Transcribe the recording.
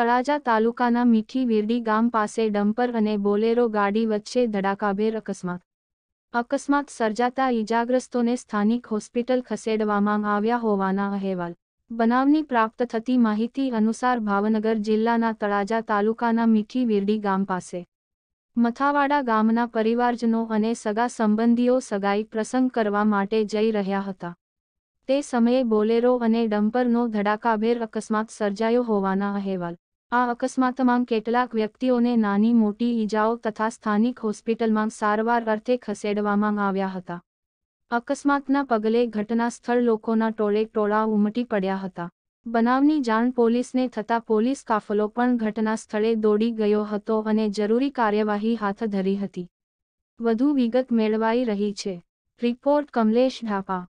તળાજા તાલુકાના મીઠી વીરડી ગામ પાસે ડમ્પર અને બોલેરો ગાડી વચ્ચે ધડાકાભેર અકસ્માત અકસ્માત સર્જાતા ઈજાગ્રસ્તોને સ્થાનિક હોસ્પિટલ ખસેડવામાં આવ્યા હોવાના અહેવાલ બનાવની પ્રાપ્ત થતી માહિતી અનુસાર ભાવનગર જિલ્લાના તળાજા તાલુકાના મીઠી વિરડી ગામ પાસે મથાવાડા ગામના પરિવારજનો અને સગા સંબંધીઓ સગાઈ પ્રસંગ કરવા માટે જઈ રહ્યા હતા તે સમયે બોલેરો અને ડમ્પરનો ધડાકાભેર અકસ્માત સર્જાયો હોવાના અહેવાલ આ અકસ્માતમાં કેટલાક વ્યક્તિઓને નાની મોટી ઈજાઓ તથા સ્થાનિક હોસ્પિટલમાં સારવાર અર્થે ખસેડવામાં આવ્યા હતા અકસ્માતના પગલે ઘટના સ્થળ લોકોના ટોળે ટોળા ઉમટી પડ્યા હતા બનાવની જાણ પોલીસને થતા પોલીસ કાફલો પણ ઘટના સ્થળે દોડી ગયો હતો અને જરૂરી કાર્યવાહી હાથ ધરી હતી વધુ વિગત મેળવાઈ રહી છે રિપોર્ટ કમલેશ ઢાપા